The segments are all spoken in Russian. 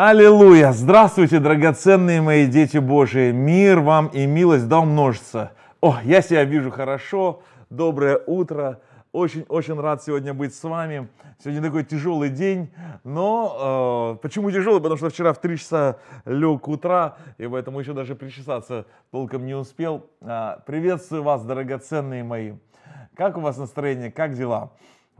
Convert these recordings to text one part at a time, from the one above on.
Аллилуйя! Здравствуйте, драгоценные мои дети Божии! Мир вам и милость да умножится! О, я себя вижу хорошо, доброе утро! Очень-очень рад сегодня быть с вами. Сегодня такой тяжелый день, но э, почему тяжелый? Потому что вчера в 3 часа лег утра, и поэтому еще даже причесаться толком не успел. Э, приветствую вас, драгоценные мои! Как у вас настроение, как дела?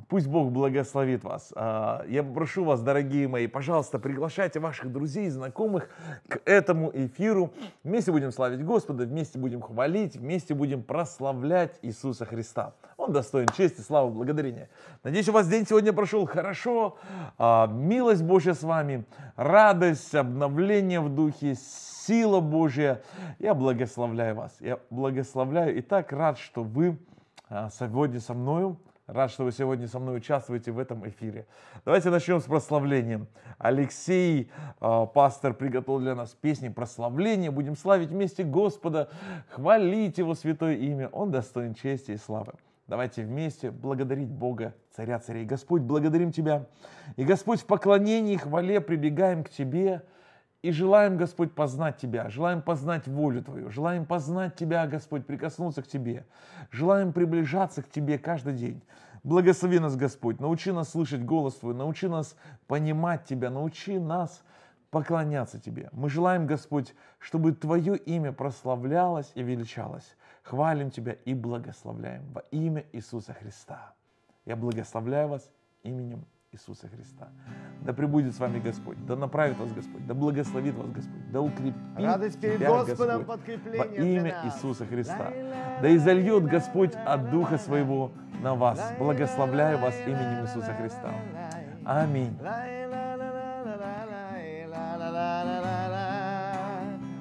Пусть Бог благословит вас. А, я попрошу вас, дорогие мои, пожалуйста, приглашайте ваших друзей, знакомых к этому эфиру. Вместе будем славить Господа, вместе будем хвалить, вместе будем прославлять Иисуса Христа. Он достоин чести, славы, благодарения. Надеюсь, у вас день сегодня прошел хорошо. А, милость Божья с вами, радость, обновление в духе, сила Божья. Я благословляю вас. Я благословляю и так рад, что вы а, сегодня со мною Рад, что вы сегодня со мной участвуете в этом эфире. Давайте начнем с прославлением. Алексей, э, пастор, приготовил для нас песни прославления. Будем славить вместе Господа, хвалить Его святое имя. Он достоин чести и славы. Давайте вместе благодарить Бога, Царя Царей. Господь, благодарим Тебя. И Господь, в поклонении и хвале прибегаем к Тебе – и желаем, Господь, познать Тебя, желаем познать волю Твою, желаем познать Тебя, Господь, прикоснуться к Тебе, желаем приближаться к Тебе каждый день. Благослови нас, Господь, научи нас слышать голос Твой, научи нас понимать Тебя, научи нас поклоняться Тебе. Мы желаем, Господь, чтобы Твое имя прославлялось и величалось. Хвалим Тебя и благословляем во имя Иисуса Христа. Я благословляю вас именем Иисуса Христа. Да пребудет с вами Господь, да направит вас Господь, да благословит вас Господь, да укрепит Радость перед тебя Господом Господь подкрепление во имя Иисуса Христа. Да изольет Господь от Духа Своего на вас. Благословляю вас именем Иисуса Христа. Аминь.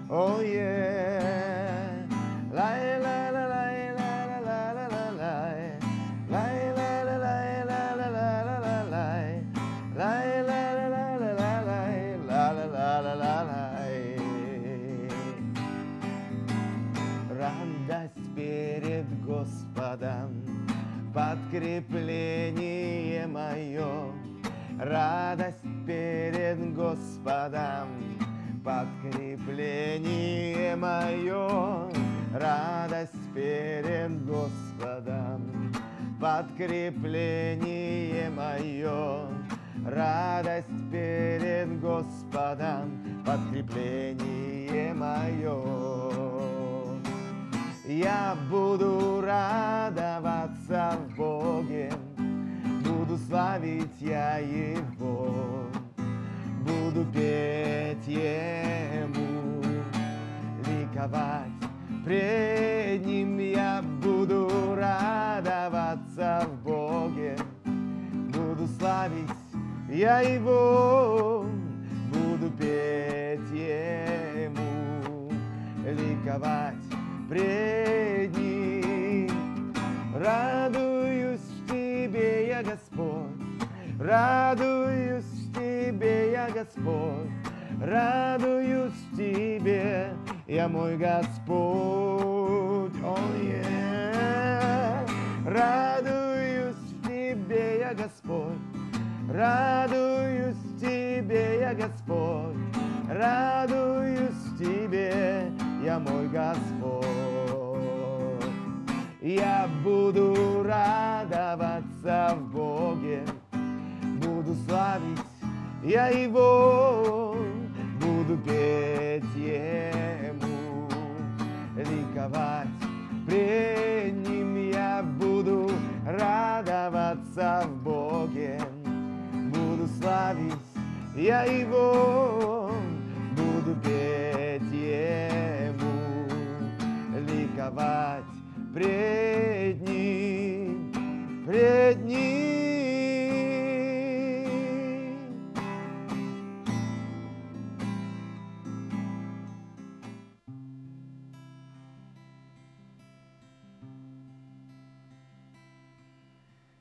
Oh yeah. Господа подкрепление мое, радость перед Господом, подкрепление мое, радость перед Господом, подкрепление мое, радость перед Господом, подкрепление мое. Я буду радоваться в Боге, Буду славить я Его, Буду петь Ему, ликовать. Пред Ним я буду радоваться в Боге, Буду славить я Его, Буду петь Ему, ликовать бредни. Радуюсь в Тебе, я Господь, радуюсь в Тебе, я Господь, радуюсь в Тебе, я мой Господь. Oh, yeah. Радуюсь в Тебе, я Господь, радуюсь в Тебе, я Господь, радуюсь мой Господь. Я буду радоваться в Боге, буду славить я Его, буду петь Ему, ликовать пред Ним я буду радоваться в Боге, буду славить я Его, буду петь. вставать пред Ним, пред Ним.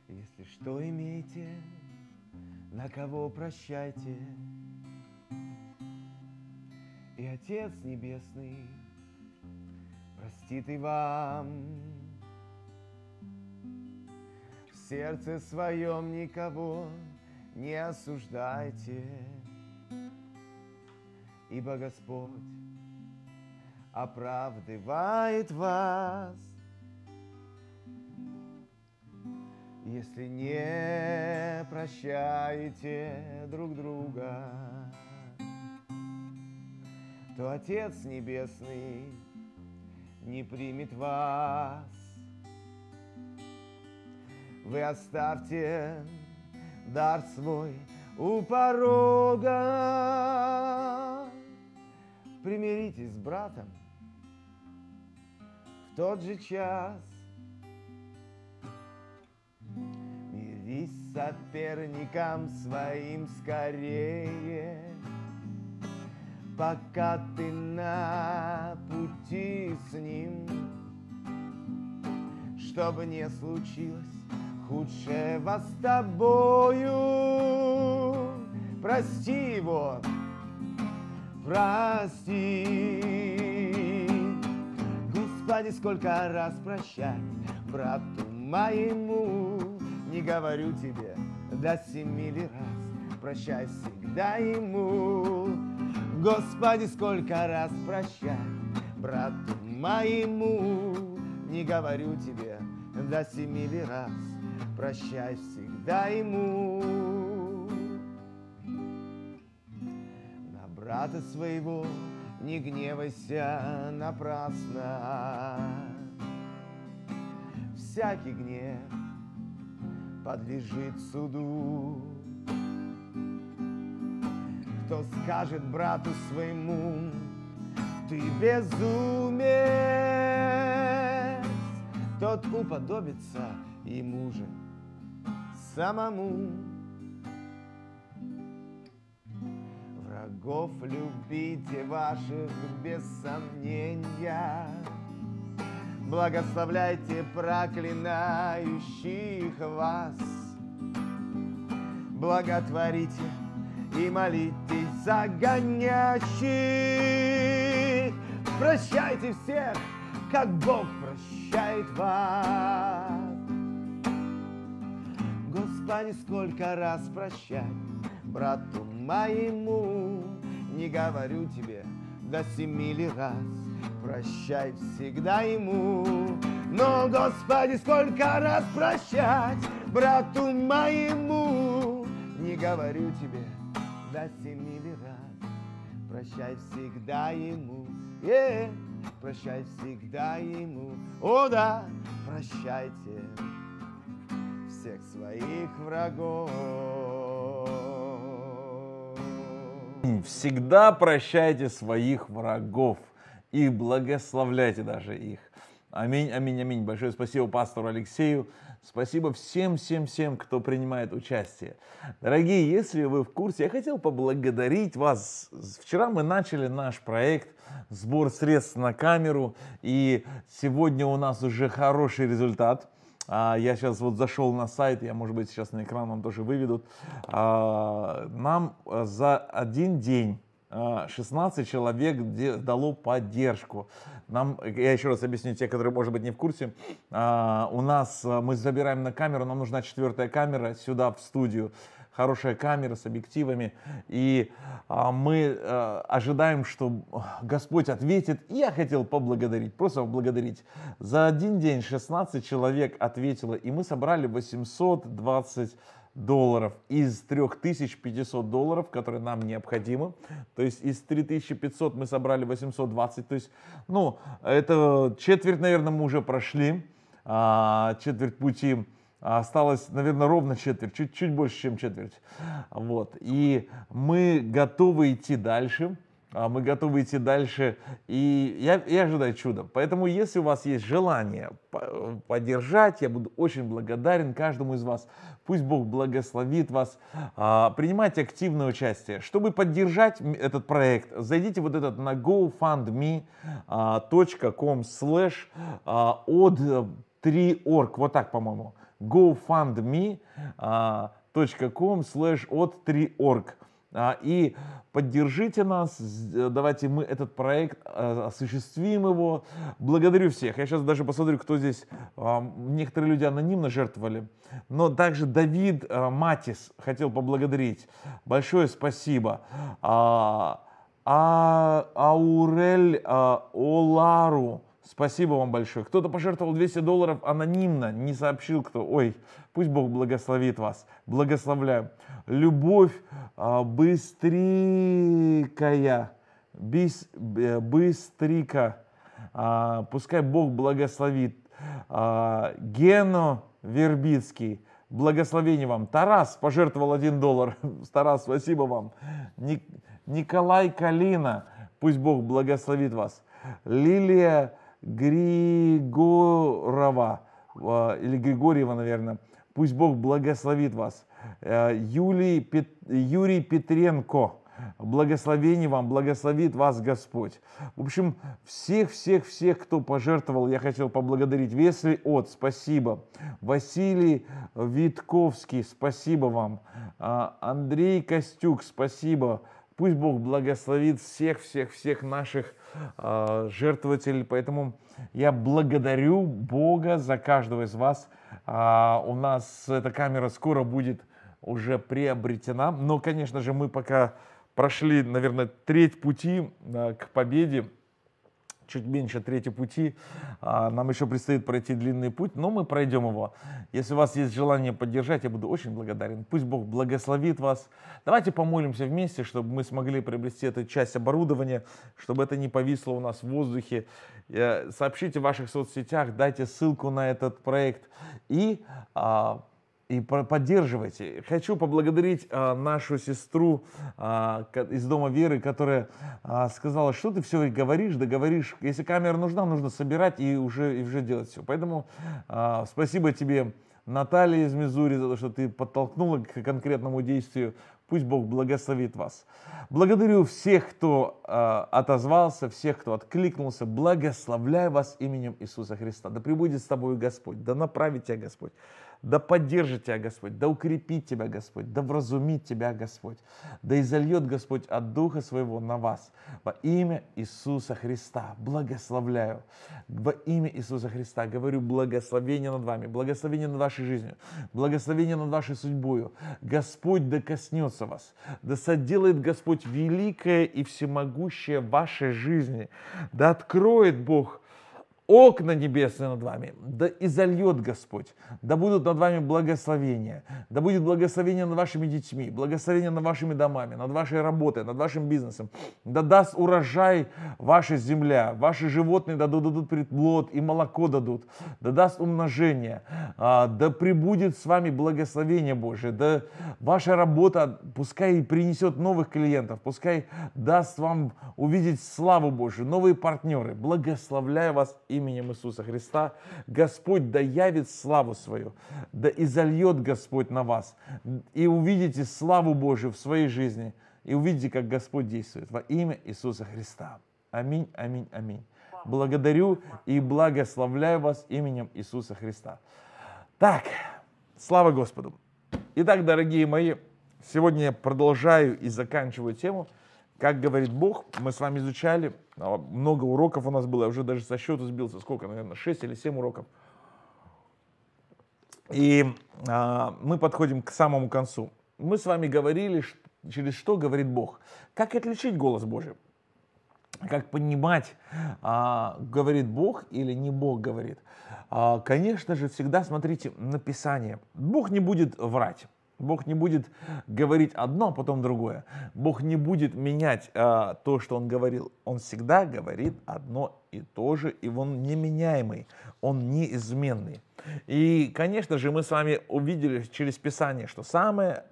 Если что имеете, на кого прощайте, и Отец Небесный – простит и вам. В сердце своем никого не осуждайте, ибо Господь оправдывает вас. Если не прощаете друг друга, то Отец Небесный не примет вас. Вы оставьте дар свой у порога. Примиритесь с братом в тот же час. Мирись с соперником своим скорее пока ты на пути с ним. Чтобы не случилось худшего с тобою, прости его, прости. Господи, сколько раз прощать брату моему, не говорю тебе до семи ли раз, прощай всегда ему. Господи, сколько раз прощай брату моему. Не говорю тебе до семи ли раз, прощай всегда ему. На брата своего не гневайся напрасно. Всякий гнев подлежит суду кто скажет брату своему, ты безумец, тот уподобится ему же самому. Врагов любите ваших без сомнения, Благословляйте проклинающих вас, Благотворите и молитесь за гонящих. Прощайте всех, как Бог прощает вас. Господи, сколько раз прощать брату моему, не говорю тебе до семи ли раз, прощай всегда ему. Но, Господи, сколько раз прощать брату моему, не говорю тебе всегда семили раз. Прощай всегда ему, э, yeah. прощай всегда ему, о да, прощайте всех своих врагов. Всегда прощайте своих врагов и благословляйте даже их. Аминь, аминь, аминь. Большое спасибо пастору Алексею. Спасибо всем-всем-всем, кто принимает участие. Дорогие, если вы в курсе, я хотел поблагодарить вас. Вчера мы начали наш проект «Сбор средств на камеру», и сегодня у нас уже хороший результат а, – я сейчас вот зашел на сайт, я, может быть, сейчас на экран вам тоже выведут. А, нам э, за один день 16 а, человек дало поддержку. Нам, я еще раз объясню, те, которые, может быть, не в курсе, а, у нас, а, мы забираем на камеру, нам нужна четвертая камера сюда, в студию. Хорошая камера с объективами. И мы ожидаем, что Господь ответит. И я хотел поблагодарить, просто поблагодарить. За один день 16 человек ответило, и мы собрали 820 долларов из 3500 долларов, которые нам необходимы. То есть из 3500 мы собрали 820. То есть, ну, это четверть, наверное, мы уже прошли. А, четверть пути а, осталось, наверное, ровно четверть, чуть-чуть больше, чем четверть. Вот. И мы готовы идти дальше. А мы готовы идти дальше и, я, и ожидать чуда. Поэтому, если у вас есть желание поддержать, я буду очень благодарен каждому из вас. Пусть Бог благословит вас. А, принимайте активное участие. Чтобы поддержать этот проект, зайдите вот этот на gofundme.com slash od 3 org вот так, по-моему, gofundme.com slash od 3 org а, и поддержите нас, э, давайте мы этот проект э, осуществим его. Благодарю всех. Я сейчас даже посмотрю, кто здесь. А, некоторые люди анонимно жертвовали. Но также Давид э, Матис хотел поблагодарить. Большое спасибо. А, а, Аурель а, Олару Спасибо вам большое. Кто-то пожертвовал 200 долларов анонимно, не сообщил кто. Ой, пусть Бог благословит вас. Благословляю. Любовь а, быстрикая. Бис, э, быстрика. А, пускай Бог благословит. А, Гено Вербицкий. Благословение вам. Тарас пожертвовал 1 доллар. Тарас, спасибо вам. Ник, Николай Калина. Пусть Бог благословит вас. Лилия Григорова э, или Григорьева, наверное. Пусть Бог благословит вас. Э, Юлий Пет... Юрий Петренко. Благословение вам, благословит вас Господь. В общем, всех-всех-всех, кто пожертвовал, я хотел поблагодарить. Весли От, спасибо. Василий Витковский, спасибо вам. Э, Андрей Костюк, спасибо. Пусть Бог благословит всех, всех, всех наших э, жертвователей. Поэтому я благодарю Бога за каждого из вас. Э, у нас эта камера скоро будет уже приобретена. Но, конечно же, мы пока прошли, наверное, треть пути э, к победе чуть меньше трети пути. А, нам еще предстоит пройти длинный путь, но мы пройдем его. Если у вас есть желание поддержать, я буду очень благодарен. Пусть Бог благословит вас. Давайте помолимся вместе, чтобы мы смогли приобрести эту часть оборудования, чтобы это не повисло у нас в воздухе. Э, сообщите в ваших соцсетях, дайте ссылку на этот проект и а, и поддерживайте. Хочу поблагодарить э, нашу сестру э, из Дома Веры, которая э, сказала, что ты все говоришь, да говоришь. Если камера нужна, нужно собирать и уже, и уже делать все. Поэтому э, спасибо тебе, Наталья из Мизури, за то, что ты подтолкнула к конкретному действию. Пусть Бог благословит вас. Благодарю всех, кто э, отозвался, всех, кто откликнулся. Благословляю вас именем Иисуса Христа. Да пребудет с тобой Господь, да направит тебя Господь. Да поддержит тебя Господь, да укрепит тебя Господь, да вразумит тебя Господь, да изольет Господь от Духа Своего на вас. Во имя Иисуса Христа благословляю. Во имя Иисуса Христа говорю благословение над вами, благословение над вашей жизнью, благословение над вашей судьбою. Господь да коснется вас, да соделает Господь великое и всемогущее в вашей жизни, да откроет Бог – окна небесные над вами, да и Господь, да будут над вами благословения, да будет благословение над вашими детьми, благословение над вашими домами, над вашей работой, над вашим бизнесом, да даст урожай ваша земля, ваши животные да дадут предплод и молоко дадут, да даст умножение, а, да прибудет с вами благословение Божие, да ваша работа пускай принесет новых клиентов, пускай даст вам увидеть славу Божию, новые партнеры, благословляю вас и именем Иисуса Христа, Господь да явит славу свою, да изольет Господь на вас, и увидите славу Божию в своей жизни, и увидите, как Господь действует во имя Иисуса Христа. Аминь, аминь, аминь. Благодарю и благословляю вас именем Иисуса Христа. Так, слава Господу. Итак, дорогие мои, сегодня я продолжаю и заканчиваю тему – как говорит Бог, мы с вами изучали, а, много уроков у нас было, я уже даже со счета сбился, сколько, наверное, 6 или 7 уроков. И а, мы подходим к самому концу. Мы с вами говорили, через что говорит Бог. Как отличить голос Божий? Как понимать, а, говорит Бог или не Бог говорит? А, конечно же, всегда смотрите на Писание. Бог не будет врать. Бог не будет говорить одно, а потом другое. Бог не будет менять а, то, что Он говорил. Он всегда говорит одно и то же, и Он неменяемый, Он неизменный. И, конечно же, мы с вами увидели через Писание, что самое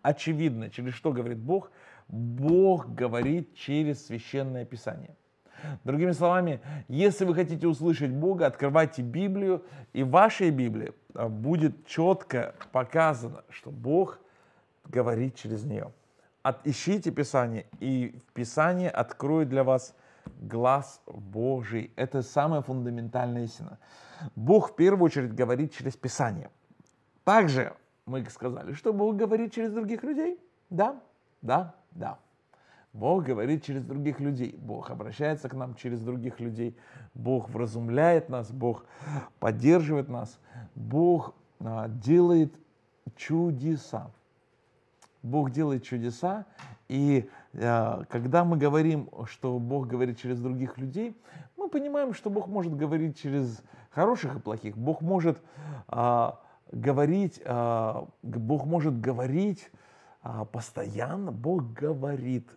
очевидное, через что говорит Бог, Бог говорит через священное Писание. Другими словами, если вы хотите услышать Бога, открывайте Библию, и в вашей Библии а, будет четко показано, что Бог говорит через нее. От, ищите Писание, и Писание откроет для вас глаз Божий. Это самая фундаментальная истина. Бог в первую очередь говорит через Писание. Также мы сказали, что Бог говорит через других людей. Да, да, да. Бог говорит через других людей, Бог обращается к нам через других людей, Бог вразумляет нас, Бог поддерживает нас, Бог а, делает чудеса. Бог делает чудеса, и э, когда мы говорим, что Бог говорит через других людей, мы понимаем, что Бог может говорить через хороших и плохих, Бог может э, говорить, э, Бог может говорить э, постоянно, Бог говорит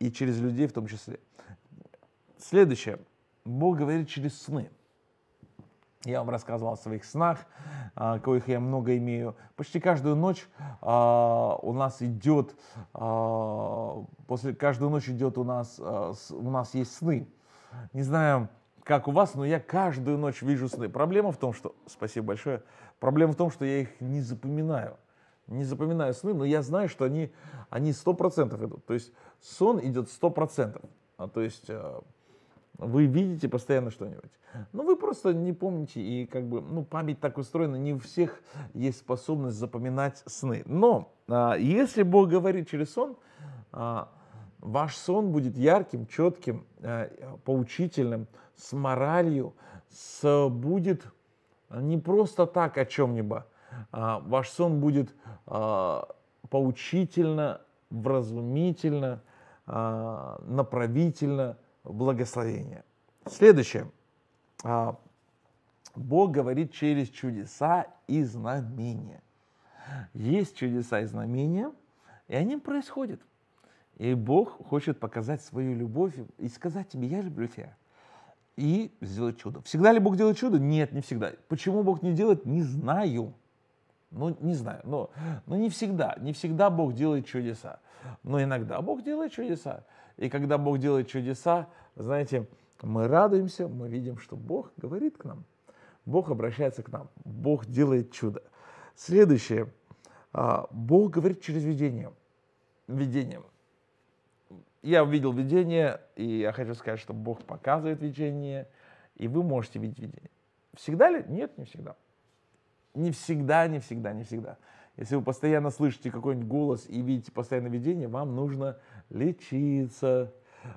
и через людей в том числе. Следующее. Бог говорит через сны. Я вам рассказывал о своих снах, коих я много имею. Почти каждую ночь а, у нас идет, а, после каждую ночь идет у нас, а, у нас есть сны. Не знаю, как у вас, но я каждую ночь вижу сны. Проблема в том, что, спасибо большое, проблема в том, что я их не запоминаю не запоминаю сны, но я знаю, что они, они 100% идут. То есть сон идет 100%. А, то есть э, вы видите постоянно что-нибудь. Но ну, вы просто не помните, и как бы, ну, память так устроена, не у всех есть способность запоминать сны. Но а, если Бог говорит через сон, а, ваш сон будет ярким, четким, а, поучительным, с моралью, с, будет не просто так о чем-нибудь, а, ваш сон будет а, поучительно, вразумительно, а, направительно благословение. Следующее. Бог говорит через чудеса и знамения. Есть чудеса и знамения, и они происходят. И Бог хочет показать свою любовь и сказать тебе, я люблю тебя. И сделать чудо. Всегда ли Бог делает чудо? Нет, не всегда. Почему Бог не делает, не знаю. Ну, не знаю, но, но не всегда, не всегда Бог делает чудеса. Но иногда Бог делает чудеса. И когда Бог делает чудеса, знаете, мы радуемся, мы видим, что Бог говорит к нам. Бог обращается к нам, Бог делает чудо. Следующее. А, Бог говорит через видение. Видением. Я увидел видение, и я хочу сказать, что Бог показывает видение, и вы можете видеть видение. Всегда ли? Нет, не всегда не всегда, не всегда, не всегда. Если вы постоянно слышите какой-нибудь голос и видите постоянное видение, вам нужно лечиться,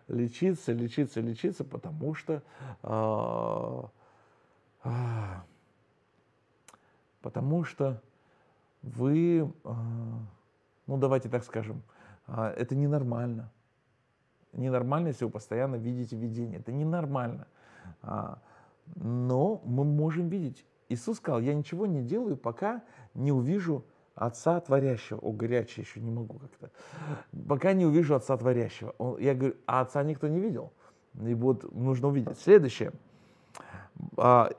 лечиться, лечиться, лечиться, потому что э, э, потому что вы, э, ну давайте так скажем, э, это ненормально. Ненормально, если вы постоянно видите видение. Это ненормально. Но мы можем видеть Иисус сказал, я ничего не делаю, пока не увижу Отца Творящего. О, горячий еще не могу как-то. Пока не увижу Отца Творящего. Он, я говорю, а Отца никто не видел. И вот нужно увидеть. Следующее. А,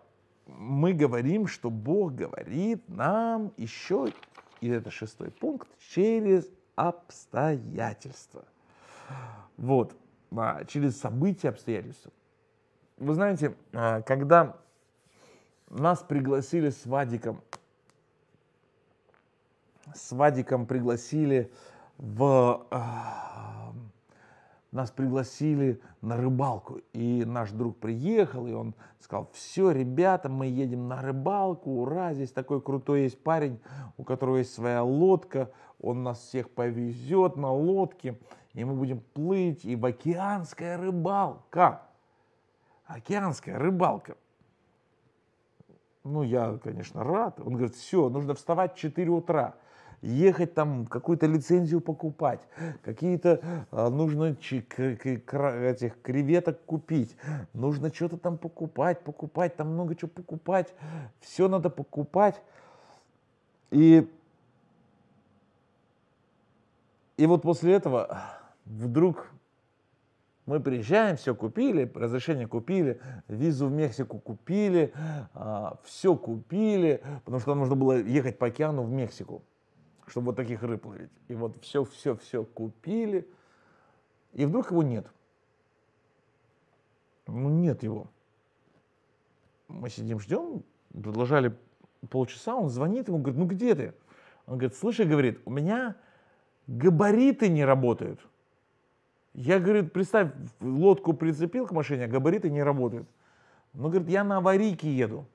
мы говорим, что Бог говорит нам еще, и это шестой пункт, через обстоятельства. Вот, а, через события, обстоятельства. Вы знаете, а, когда нас пригласили с Вадиком. С Вадиком пригласили в... Э, нас пригласили на рыбалку, и наш друг приехал, и он сказал, все, ребята, мы едем на рыбалку, ура, здесь такой крутой есть парень, у которого есть своя лодка, он нас всех повезет на лодке, и мы будем плыть, и в океанская рыбалка. Океанская рыбалка. Ну, я, конечно, рад. Он говорит, все, нужно вставать в 4 утра ехать там какую-то лицензию покупать, какие-то а, нужно ч- к- к- этих креветок купить, нужно что-то там покупать, покупать, там много чего покупать, все надо покупать. И, и вот после этого вдруг мы приезжаем, все купили, разрешение купили, визу в Мексику купили, а, все купили, потому что нам нужно было ехать по океану в Мексику, чтобы вот таких рыб ловить. И вот все-все-все купили, и вдруг его нет. Ну нет его. Мы сидим, ждем, продолжали полчаса, он звонит ему, говорит, ну где ты? Он говорит, слушай, говорит, у меня габариты не работают. Я, говорит, представь, лодку прицепил к машине, а габариты не работают. Ну, говорит, я на аварийке еду.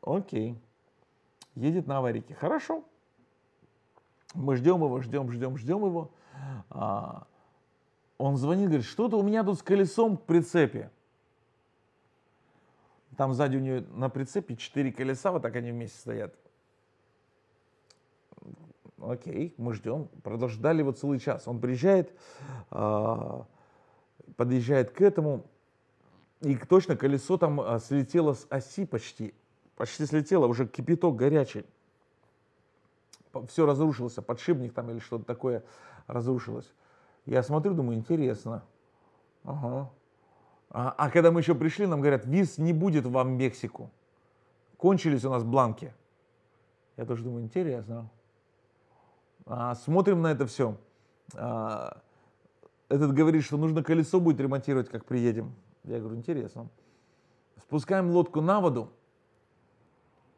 Окей. Едет на аварийке. Хорошо. Мы ждем его, ждем, ждем, ждем его. А, он звонит, говорит, что-то у меня тут с колесом к прицепе. Там сзади у нее на прицепе четыре колеса, вот так они вместе стоят окей, мы ждем. Продолжали его целый час. Он приезжает, а, подъезжает к этому, и точно колесо там а, слетело с оси почти. Почти слетело, уже кипяток горячий. Все разрушилось, подшипник там или что-то такое разрушилось. Я смотрю, думаю, интересно. Ага. А, а когда мы еще пришли, нам говорят, виз не будет вам в Мексику. Кончились у нас бланки. Я тоже думаю, интересно. А, смотрим на это все. А, этот говорит, что нужно колесо будет ремонтировать, как приедем. Я говорю, интересно. Спускаем лодку на воду,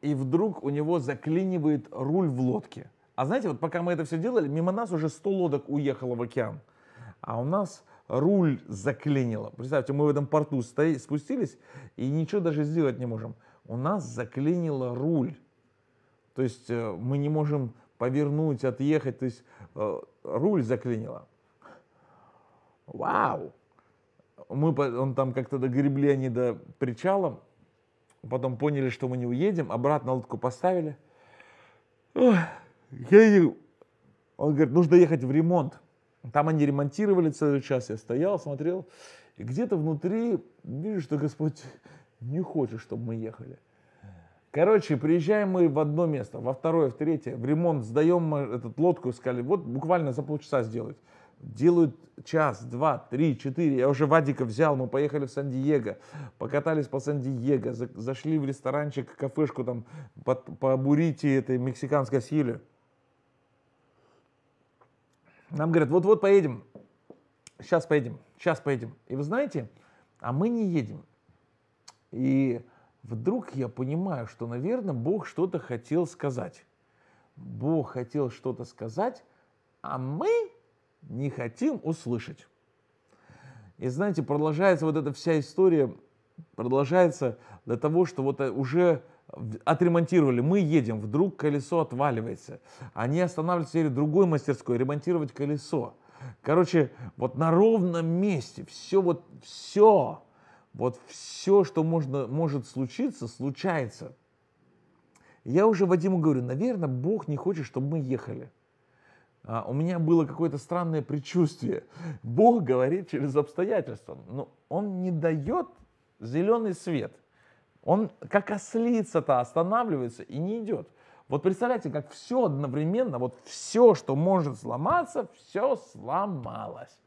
и вдруг у него заклинивает руль в лодке. А знаете, вот пока мы это все делали, мимо нас уже 100 лодок уехало в океан. А у нас руль заклинило. Представьте, мы в этом порту стои, спустились и ничего даже сделать не можем. У нас заклинило руль. То есть э, мы не можем повернуть, отъехать, то есть э, руль заклинило. Вау! Мы, он там как-то догребли они до причала, потом поняли, что мы не уедем, обратно лодку поставили. Ох, я не... Он говорит, нужно ехать в ремонт. Там они ремонтировали целый час, я стоял, смотрел, и где-то внутри вижу, что Господь не хочет, чтобы мы ехали. Короче, приезжаем мы в одно место, во второе, в третье, в ремонт сдаем мы этот лодку, сказали, вот буквально за полчаса сделают. Делают час, два, три, четыре. Я уже Вадика взял, мы поехали в Сан-Диего, покатались по Сан-Диего, за, зашли в ресторанчик, кафешку там под, по бурите этой мексиканской силе. Нам говорят, вот-вот поедем, сейчас поедем, сейчас поедем. И вы знаете, а мы не едем. И вдруг я понимаю, что, наверное, Бог что-то хотел сказать. Бог хотел что-то сказать, а мы не хотим услышать. И знаете, продолжается вот эта вся история, продолжается до того, что вот э, уже отремонтировали, мы едем, вдруг колесо отваливается. Они останавливаются в другой мастерской, ремонтировать колесо. Короче, вот на ровном месте все вот, все, вот все, что можно, может случиться, случается. Я уже Вадиму говорю, наверное, Бог не хочет, чтобы мы ехали. А, у меня было какое-то странное предчувствие. Бог говорит через обстоятельства, но Он не дает зеленый свет. Он как ослица-то останавливается и не идет. Вот представляете, как все одновременно, вот все, что может сломаться, все сломалось.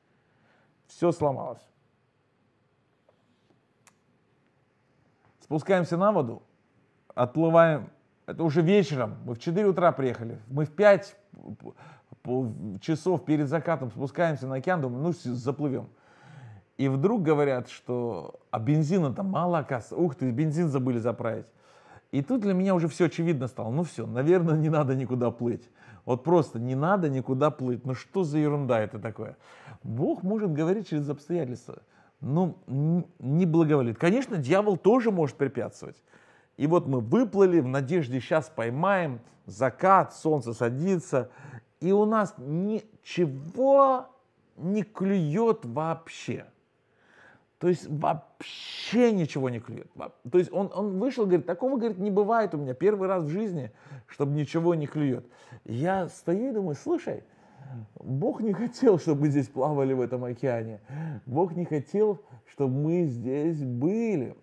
Все сломалось. спускаемся на воду, отплываем, это уже вечером, мы в 4 утра приехали, мы в 5 часов перед закатом спускаемся на океан, думаем, ну заплывем. И вдруг говорят, что а бензина там мало оказывается, ух ты, бензин забыли заправить. И тут для меня уже все очевидно стало. Ну все, наверное, не надо никуда плыть. Вот просто не надо никуда плыть. Ну что за ерунда это такое? Бог может говорить через обстоятельства ну, не благоволит. Конечно, дьявол тоже может препятствовать. И вот мы выплыли в надежде, сейчас поймаем закат, солнце садится, и у нас ничего не клюет вообще. То есть вообще ничего не клюет. То есть он, он вышел, говорит, такого, говорит, не бывает у меня первый раз в жизни, чтобы ничего не клюет. Я стою и думаю, слушай, Бог не хотел, чтобы мы здесь плавали в этом океане. Бог не хотел, чтобы мы здесь были.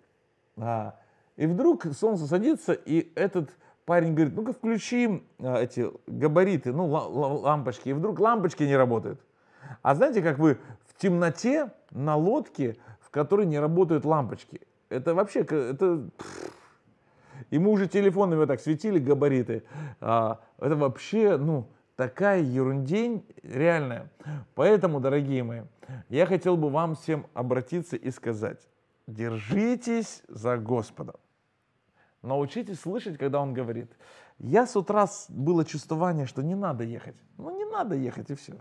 А, и вдруг солнце садится, и этот парень говорит, ну-ка включи а, эти габариты, ну, лампочки. И вдруг лампочки не работают. А знаете, как вы в темноте на лодке, в которой не работают лампочки? Это вообще, это... И мы уже телефонами вот так светили габариты. А, это вообще, ну, такая ерундень реальная. Поэтому, дорогие мои, я хотел бы вам всем обратиться и сказать, держитесь за Господа. Научитесь слышать, когда Он говорит. Я с утра было чувствование, что не надо ехать. Ну, не надо ехать, и все.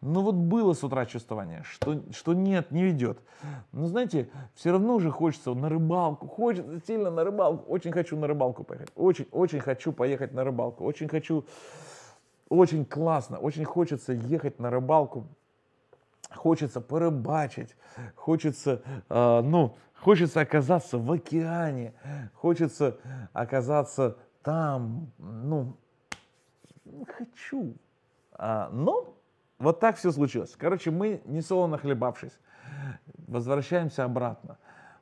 Но вот было с утра чувствование, что, что нет, не ведет. Но знаете, все равно уже хочется на рыбалку. Хочется сильно на рыбалку. Очень хочу на рыбалку поехать. Очень, очень хочу поехать на рыбалку. Очень хочу очень классно, очень хочется ехать на рыбалку, хочется порыбачить, хочется, э, ну, хочется оказаться в океане, хочется оказаться там, ну, хочу. А, но вот так все случилось. Короче, мы, не солоно хлебавшись, возвращаемся обратно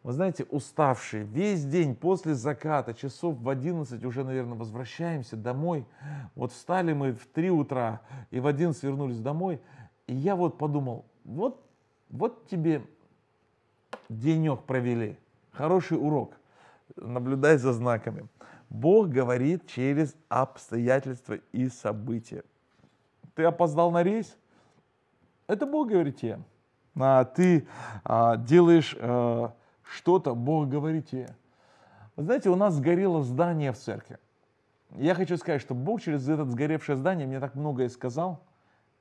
вы знаете, уставшие, весь день после заката, часов в 11 уже, наверное, возвращаемся домой. Вот встали мы в 3 утра и в 11 вернулись домой. И я вот подумал, вот, вот тебе денек провели, хороший урок, наблюдай за знаками. Бог говорит через обстоятельства и события. Ты опоздал на рейс? Это Бог говорит тебе. А ты а, делаешь... А, что-то Бог говорит тебе. знаете, у нас сгорело здание в церкви. Я хочу сказать, что Бог через это сгоревшее здание мне так многое сказал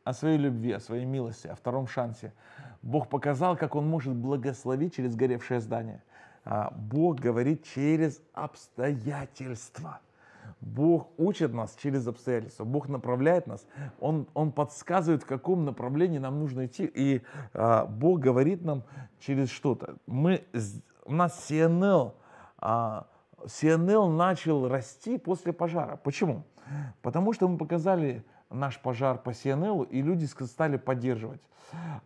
о своей любви, о своей милости, о втором шансе. Бог показал, как Он может благословить через сгоревшее здание. А Бог говорит через обстоятельства. Бог учит нас через обстоятельства, Бог направляет нас, Он, Он подсказывает, в каком направлении нам нужно идти, и а, Бог говорит нам через что-то. Мы, у нас CNL, а, CNL начал расти после пожара. Почему? Потому что мы показали наш пожар по CNL, и люди стали поддерживать.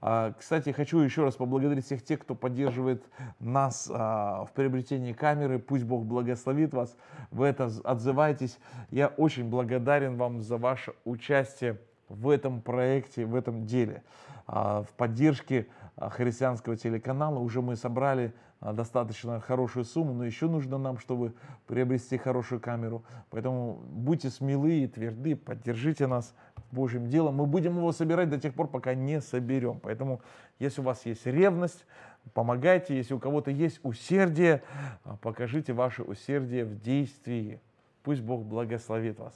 А, кстати, хочу еще раз поблагодарить всех тех, кто поддерживает нас а, в приобретении камеры. Пусть Бог благословит вас, вы это отзываетесь. Я очень благодарен вам за ваше участие в этом проекте, в этом деле. А, в поддержке христианского телеканала уже мы собрали а, достаточно хорошую сумму, но еще нужно нам, чтобы приобрести хорошую камеру. Поэтому будьте смелы и тверды, поддержите нас Божьим делом. Мы будем его собирать до тех пор, пока не соберем. Поэтому, если у вас есть ревность, помогайте. Если у кого-то есть усердие, а, покажите ваше усердие в действии. Пусть Бог благословит вас.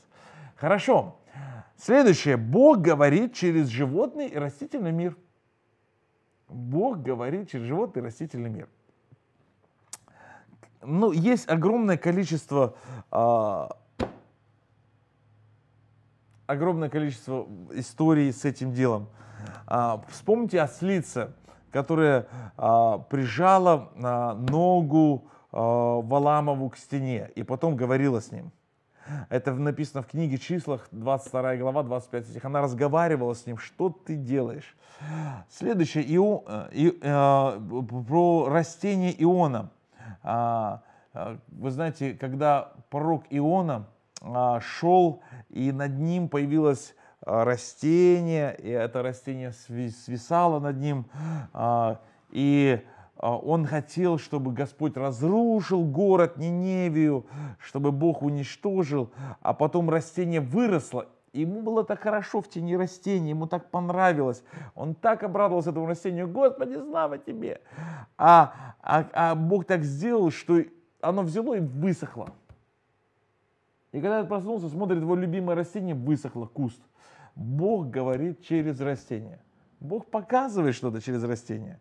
Хорошо. Следующее. Бог говорит через животный и растительный мир. Бог говорит через животный и растительный мир ну, есть огромное количество а, огромное количество историй с этим делом. А, вспомните ослица, которая а, прижала а, ногу а, Валамову к стене и потом говорила с ним. Это написано в книге числах, 22 глава, 25 стих. Она разговаривала с ним, что ты делаешь. Следующее, Ио, э, и, э, про растение Иона. А, а, вы знаете, когда пророк Иона а, шел, и над ним появилось растение, и это растение свисало над ним, и он хотел, чтобы Господь разрушил город Ниневию, чтобы Бог уничтожил, а потом растение выросло ему было так хорошо в тени растений, ему так понравилось, он так обрадовался этому растению, Господи, слава тебе! А, а, а Бог так сделал, что оно взяло и высохло. И когда он проснулся, смотрит, его любимое растение высохло, куст. Бог говорит через растение. Бог показывает что-то через растение.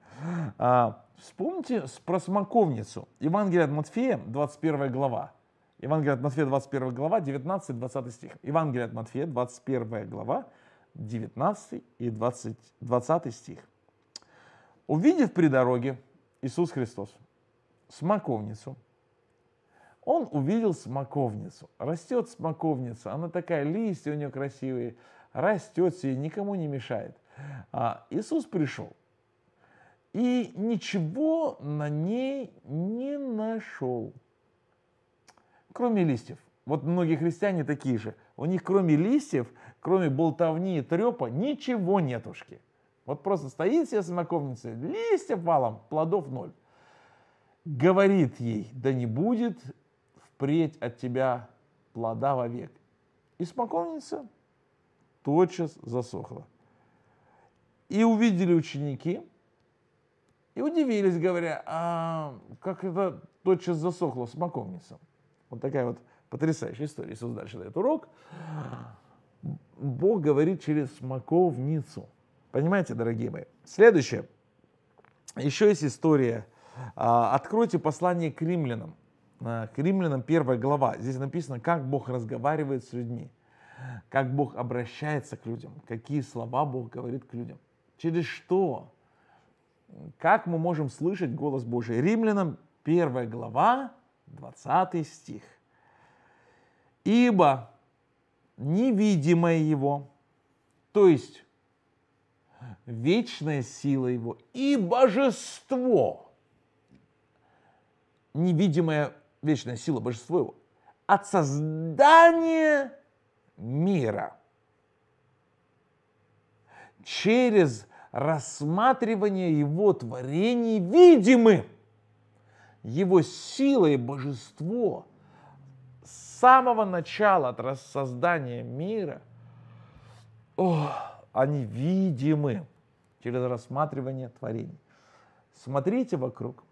А, вспомните про смоковницу. Евангелие от Матфея, 21 глава. Евангелие от Матфея, 21 глава, 19-20 стих. Евангелие от Матфея, 21 глава, 19 и 20, 20 стих. Увидев при дороге Иисус Христос смоковницу, он увидел смоковницу. Растет смоковница, она такая, листья у нее красивые, растет и никому не мешает. А Иисус пришел, и ничего на ней не нашел кроме листьев. Вот многие христиане такие же. У них кроме листьев, кроме болтовни и трепа, ничего нетушки. Вот просто стоит себе смоковница, листья валом, плодов ноль. Говорит ей, да не будет впредь от тебя плода вовек. И смоковница тотчас засохла. И увидели ученики, и удивились, говоря, а как это тотчас засохла смоковница? Вот такая вот потрясающая история. Иисус дальше дает урок. Бог говорит через смоковницу. Понимаете, дорогие мои? Следующее. Еще есть история. А, откройте послание к римлянам. А, к римлянам первая глава. Здесь написано, как Бог разговаривает с людьми. Как Бог обращается к людям. Какие слова Бог говорит к людям. Через что? Как мы можем слышать голос Божий? Римлянам первая глава, 20 стих. «Ибо невидимое его, то есть вечная сила его и божество, невидимая вечная сила божества его, от создания мира через рассматривание его творений видимым его сила и божество с самого начала от рассоздания мира, о, они видимы через рассматривание творений. Смотрите вокруг,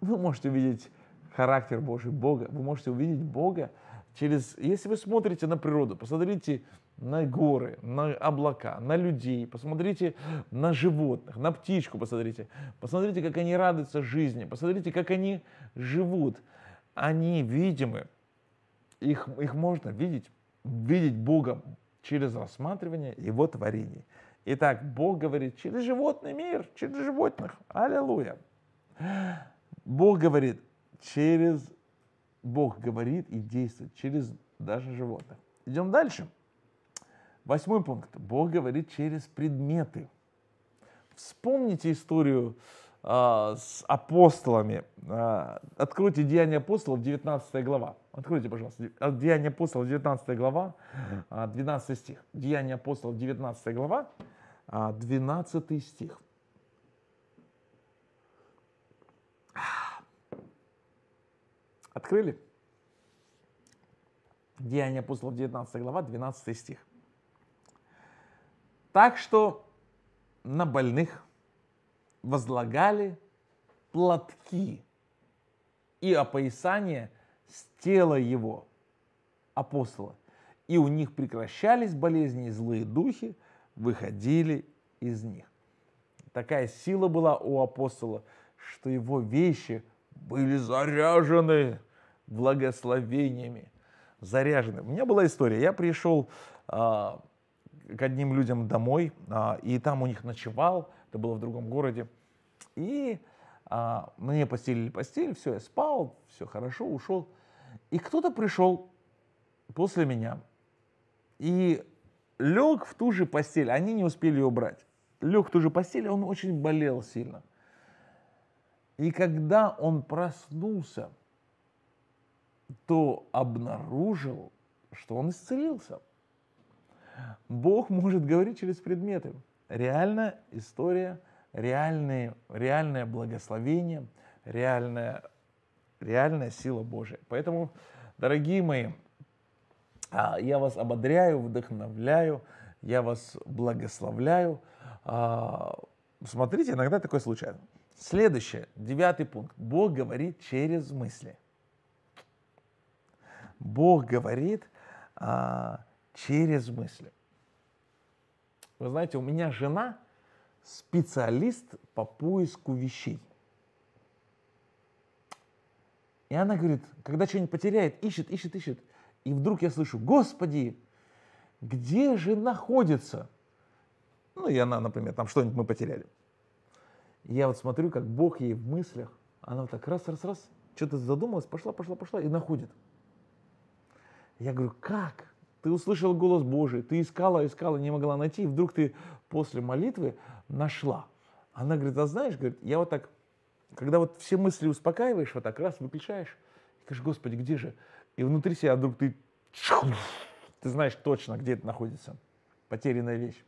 вы можете увидеть характер Божий Бога, вы можете увидеть Бога через, если вы смотрите на природу, посмотрите на горы, на облака, на людей, посмотрите на животных, на птичку посмотрите, посмотрите, как они радуются жизни, посмотрите, как они живут. Они видимы, их, их можно видеть, видеть Бога через рассматривание Его творений. Итак, Бог говорит через животный мир, через животных. Аллилуйя. Бог говорит через... Бог говорит и действует через даже животных. Идем дальше. Восьмой пункт. Бог говорит через предметы. Вспомните историю а, с апостолами. А, откройте Деяния апостолов, 19 глава. Откройте, пожалуйста, а, Деяния апостолов, 19 глава, 12 а, стих. Деяния апостолов, 19 глава, 12 а, стих. Открыли? Деяния апостолов, 19 глава, 12 стих. Так что на больных возлагали платки и опоясание с тела его, апостола. И у них прекращались болезни, и злые духи выходили из них. Такая сила была у апостола, что его вещи были заряжены благословениями. Заряжены. У меня была история. Я пришел а, к одним людям домой, а, и там у них ночевал, это было в другом городе. И а, мне постелили постель, все, я спал, все хорошо, ушел. И кто-то пришел после меня и лег в ту же постель, они не успели ее убрать. Лег в ту же постель, он очень болел сильно. И когда он проснулся, то обнаружил, что он исцелился. Бог может говорить через предметы. Реально история, реальные, реальное благословение, реальная, реальная сила Божия. Поэтому, дорогие мои, а, я вас ободряю, вдохновляю, я вас благословляю. А, смотрите, иногда такое случается. Следующее, девятый пункт. Бог говорит через мысли. Бог говорит а, через мысли. Вы знаете, у меня жена специалист по поиску вещей. И она говорит, когда что-нибудь потеряет, ищет, ищет, ищет. И вдруг я слышу, господи, где же находится? Ну, и она, например, там что-нибудь мы потеряли. И я вот смотрю, как Бог ей в мыслях, она вот так раз, раз, раз, что-то задумалась, пошла, пошла, пошла и находит. Я говорю, как? ты услышал голос Божий, ты искала, искала, не могла найти, и вдруг ты после молитвы нашла. Она говорит, а знаешь, говорит, я вот так, когда вот все мысли успокаиваешь, вот так раз выключаешь, и говоришь, Господи, где же? И внутри себя вдруг ты, ты знаешь точно, где это находится, потерянная вещь.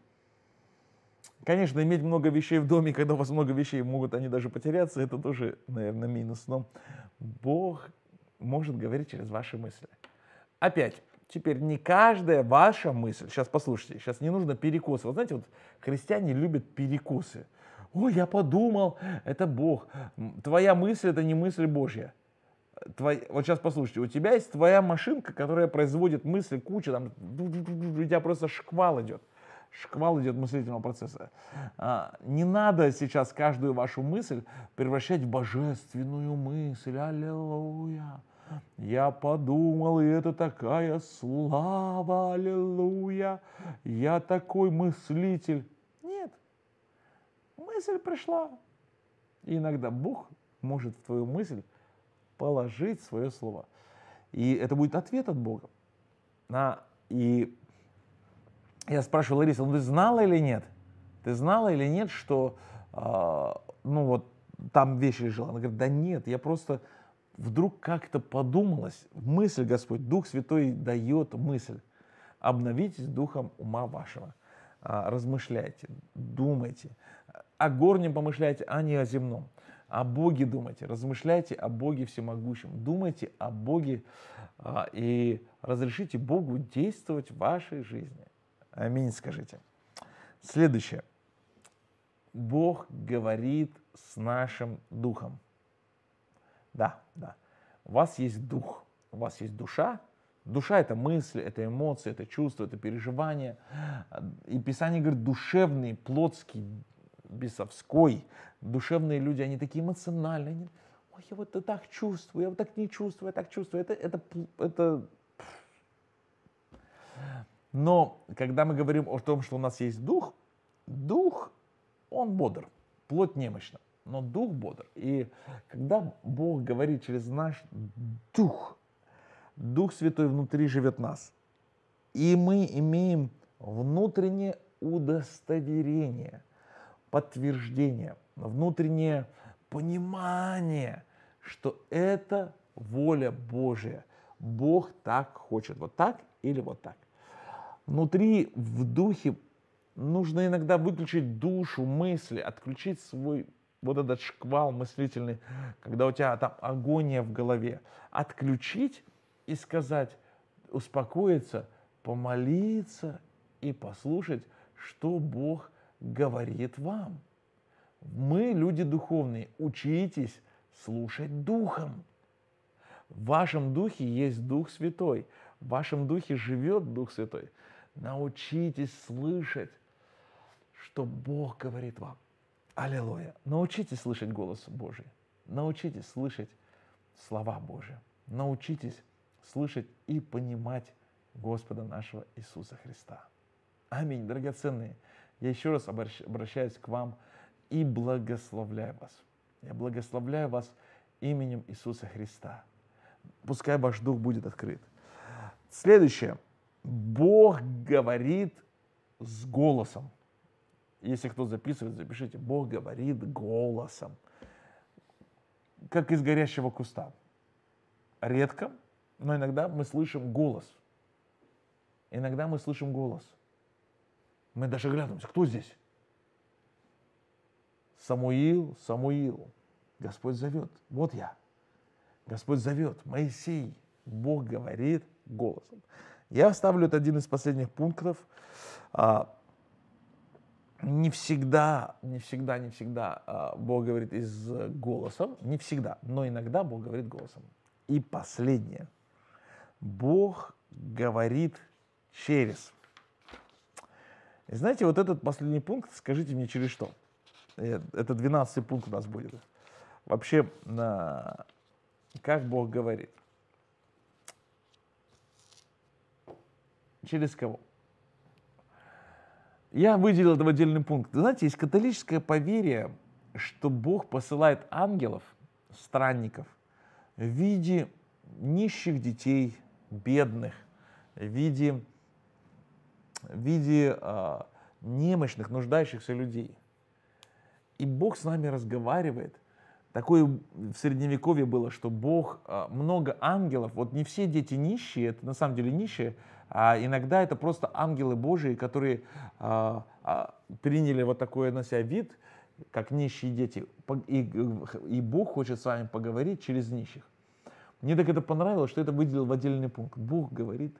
Конечно, иметь много вещей в доме, когда у вас много вещей, могут они даже потеряться, это тоже, наверное, минус. Но Бог может говорить через ваши мысли. Опять, Теперь не каждая ваша мысль, сейчас послушайте, сейчас не нужно перекосы. Вот знаете, вот христиане любят перекусы. Ой, я подумал, это Бог. Твоя мысль это не мысль Божья. Твой, вот сейчас послушайте, у тебя есть твоя машинка, которая производит мысли куча, там, у тебя просто шквал идет. Шквал идет мыслительного процесса. А, не надо сейчас каждую вашу мысль превращать в божественную мысль. Аллилуйя. Я подумал, и это такая слава, аллилуйя. Я такой мыслитель. Нет, мысль пришла. И иногда Бог может в твою мысль положить свое слово. И это будет ответ от Бога. На, и я спрашивал Лариса, ну ты знала или нет? Ты знала или нет, что э, ну вот там вещь лежала? Она говорит, да нет, я просто вдруг как-то подумалось, мысль Господь, Дух Святой дает мысль. Обновитесь духом ума вашего. А, размышляйте, думайте. О горнем помышляйте, а не о земном. О Боге думайте, размышляйте о Боге всемогущем. Думайте о Боге а, и разрешите Богу действовать в вашей жизни. Аминь, скажите. Следующее. Бог говорит с нашим духом. Да, да. У вас есть дух, у вас есть душа. Душа — это мысли, это эмоции, это чувства, это переживания. И Писание говорит, душевный, плотский, бесовской. Душевные люди, они такие эмоциональные. Они, Ой, я вот так чувствую, я вот так не чувствую, я так чувствую. Это, это, это... Но когда мы говорим о том, что у нас есть дух, дух, он бодр, плоть немощна но дух бодр. И когда Бог говорит через наш дух, Дух Святой внутри живет нас. И мы имеем внутреннее удостоверение, подтверждение, внутреннее понимание, что это воля Божья, Бог так хочет, вот так или вот так. Внутри, в духе, нужно иногда выключить душу, мысли, отключить свой вот этот шквал мыслительный, когда у тебя там агония в голове, отключить и сказать, успокоиться, помолиться и послушать, что Бог говорит вам. Мы люди духовные, учитесь слушать Духом. В вашем Духе есть Дух Святой, в вашем Духе живет Дух Святой. Научитесь слышать, что Бог говорит вам. Аллилуйя. Научитесь слышать голос Божий. Научитесь слышать слова Божьи. Научитесь слышать и понимать Господа нашего Иисуса Христа. Аминь, драгоценные. Я еще раз обращаюсь к вам и благословляю вас. Я благословляю вас именем Иисуса Христа. Пускай ваш дух будет открыт. Следующее. Бог говорит с голосом. Если кто записывает, запишите. Бог говорит голосом, как из горящего куста. Редко, но иногда мы слышим голос. Иногда мы слышим голос. Мы даже оглядываемся, кто здесь? Самуил, Самуил. Господь зовет. Вот я. Господь зовет. Моисей. Бог говорит голосом. Я оставлю это один из последних пунктов. А, не всегда, не всегда, не всегда а, Бог говорит из э, голосом, не всегда, но иногда Бог говорит голосом. И последнее. Бог говорит через. И знаете, вот этот последний пункт, скажите мне через что. Э, это 12 пункт у нас будет. Вообще, как Бог говорит? Через кого? Я выделил это в отдельный пункт. Знаете, есть католическое поверие, что Бог посылает ангелов, странников, в виде нищих детей, бедных, в виде, в виде э, немощных, нуждающихся людей. И Бог с нами разговаривает. Такое в средневековье было, что Бог, э, много ангелов, вот не все дети нищие, это на самом деле нищие, а иногда это просто ангелы Божии, которые а, а, приняли вот такой на себя вид, как нищие дети. И, и Бог хочет с вами поговорить через нищих. Мне так это понравилось, что это выделил в отдельный пункт. Бог говорит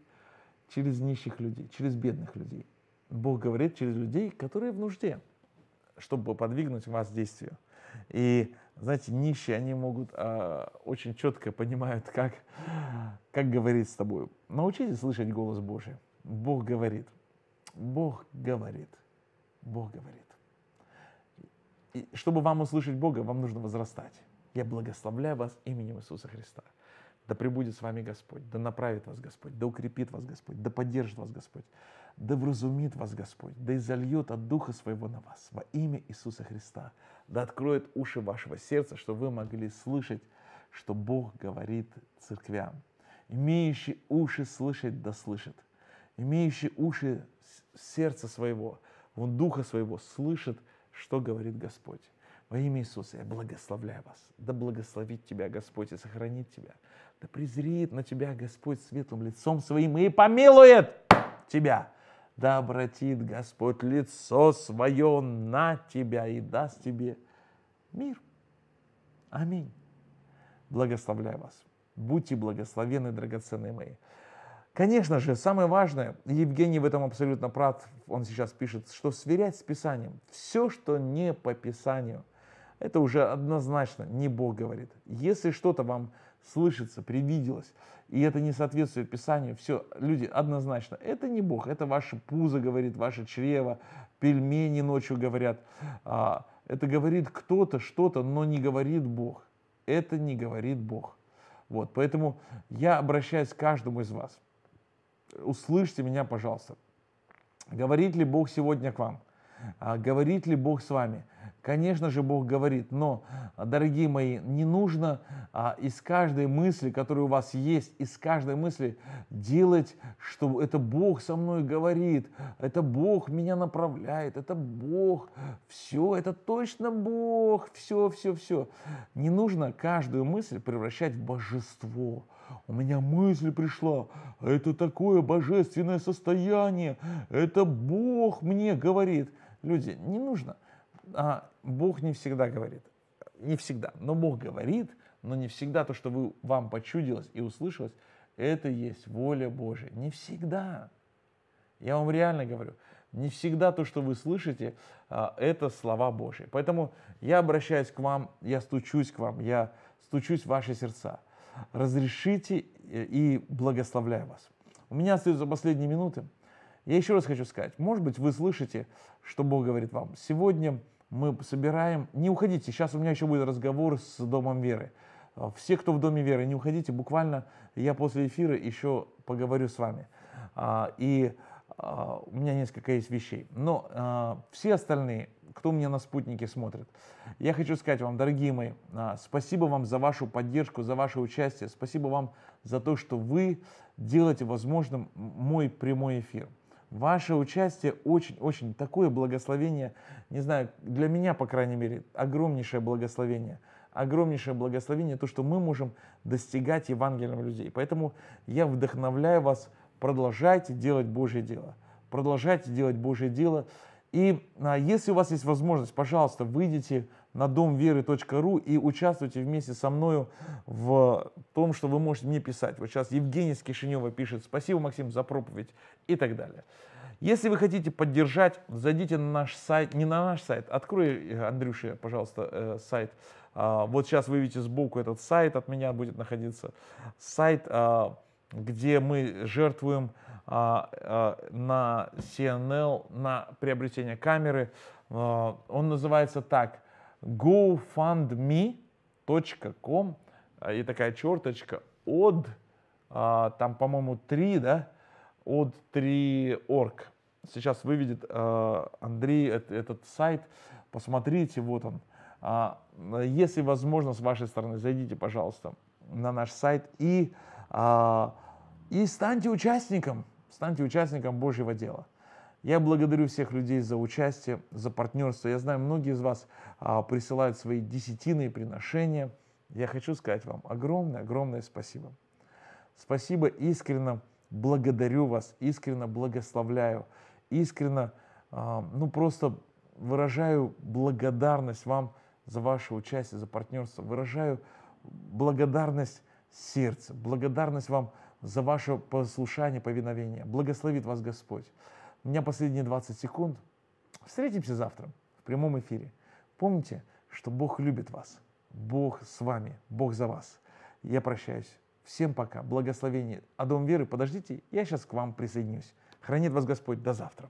через нищих людей, через бедных людей. Бог говорит через людей, которые в нужде, чтобы подвигнуть вас к действию. И знаете, нищие, они могут э, очень четко понимают, как, как говорить с тобой. Научитесь слышать голос Божий. Бог говорит. Бог говорит. Бог говорит. И чтобы вам услышать Бога, вам нужно возрастать. Я благословляю вас именем Иисуса Христа. Да пребудет с вами Господь, да направит вас Господь, да укрепит вас Господь, да поддержит вас Господь, да вразумит вас Господь, да изольет от Духа Своего на вас во имя Иисуса Христа, да откроет уши вашего сердца, чтобы вы могли слышать, что Бог говорит церквям. Имеющий уши слышать, да слышит. Имеющий уши сердца своего, вон духа своего, слышит, что говорит Господь. Во имя Иисуса я благословляю вас. Да благословит тебя Господь и сохранит тебя да презрит на тебя Господь светлым лицом своим и помилует тебя. Да обратит Господь лицо свое на тебя и даст тебе мир. Аминь. Благословляю вас. Будьте благословенны, драгоценные мои. Конечно же, самое важное, Евгений в этом абсолютно прав, он сейчас пишет, что сверять с Писанием, все, что не по Писанию, это уже однозначно не Бог говорит. Если что-то вам слышится, привиделось, и это не соответствует Писанию, все, люди, однозначно, это не Бог, это ваше пузо говорит, ваше чрево, пельмени ночью говорят, а, это говорит кто-то что-то, но не говорит Бог, это не говорит Бог. Вот, поэтому я обращаюсь к каждому из вас. Услышьте меня, пожалуйста. Говорит ли Бог сегодня к вам? А, говорит ли Бог с вами? Конечно же, Бог говорит, но, а, дорогие мои, не нужно а, из каждой мысли, которая у вас есть, из каждой мысли делать, что это Бог со мной говорит, это Бог меня направляет, это Бог, все, это точно Бог, все, все, все. Не нужно каждую мысль превращать в божество. У меня мысль пришла, это такое божественное состояние, это Бог мне говорит. Люди, не нужно – а, Бог не всегда говорит. Не всегда. Но Бог говорит, но не всегда то, что вы, вам почудилось и услышалось, это есть воля Божия. Не всегда. Я вам реально говорю. Не всегда то, что вы слышите, а, это слова Божьи. Поэтому я обращаюсь к вам, я стучусь к вам, я стучусь в ваши сердца. Разрешите э, и благословляю вас. У меня остаются последние минуты. Я еще раз хочу сказать, может быть, вы слышите, что Бог говорит вам. Сегодня мы собираем... Не уходите, сейчас у меня еще будет разговор с Домом Веры. Э, все, кто в Доме Веры, не уходите, буквально я после эфира еще поговорю с вами. А, и а, у меня несколько есть вещей. Но а, все остальные, кто меня на спутнике смотрит, я хочу сказать вам, дорогие мои, спасибо вам за вашу поддержку, за ваше участие. Спасибо вам за то, что вы делаете возможным мой прямой эфир. Ваше участие очень-очень такое благословение, не знаю, для меня, по крайней мере, огромнейшее благословение. Огромнейшее благословение, то, что мы можем достигать Евангелием людей. Поэтому я вдохновляю вас, продолжайте делать Божье дело. Продолжайте делать Божье дело. И а, если у вас есть возможность, пожалуйста, выйдите на домверы.ру и участвуйте вместе со мною в том, что вы можете мне писать. Вот сейчас Евгений из Кишинева пишет «Спасибо, Максим, за проповедь» и так далее. Если вы хотите поддержать, зайдите на наш сайт, не на наш сайт, открой, Андрюша, пожалуйста, э, сайт. А, вот сейчас вы видите сбоку этот сайт, от меня будет находиться сайт, а, где мы жертвуем а, на CNL, на приобретение камеры. Он называется так – gofundme.com э, и такая черточка от, а, там, по-моему, 3, да, от 3.org. Сейчас выведет э, Андрей этот сайт, посмотрите, вот он. А, если возможно, с вашей стороны, зайдите, пожалуйста, на наш сайт и, а, и станьте участником, станьте участником Божьего дела. Я благодарю всех людей за участие, за партнерство. Я знаю, многие из вас а, присылают свои десятины и приношения. Я хочу сказать вам огромное-огромное спасибо. Спасибо искренне благодарю вас, искренне благословляю, искренне, а, ну просто выражаю благодарность вам за ваше участие, за партнерство. Выражаю благодарность сердца, благодарность вам за ваше послушание, повиновение. Благословит вас Господь. У меня последние 20 секунд. Встретимся завтра в прямом эфире. Помните, что Бог любит вас. Бог с вами. Бог за вас. Я прощаюсь. Всем пока. Благословение. А Дом Веры, подождите, я сейчас к вам присоединюсь. Хранит вас Господь. До завтра.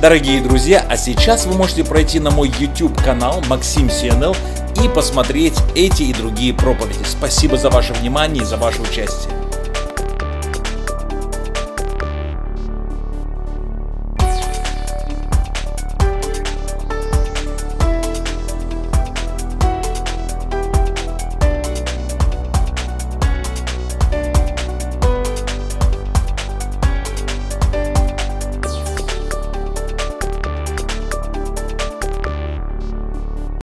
Дорогие друзья, а сейчас вы можете пройти на мой YouTube канал Максим Сиэнел и посмотреть эти и другие проповеди. Спасибо за ваше внимание и за ваше участие.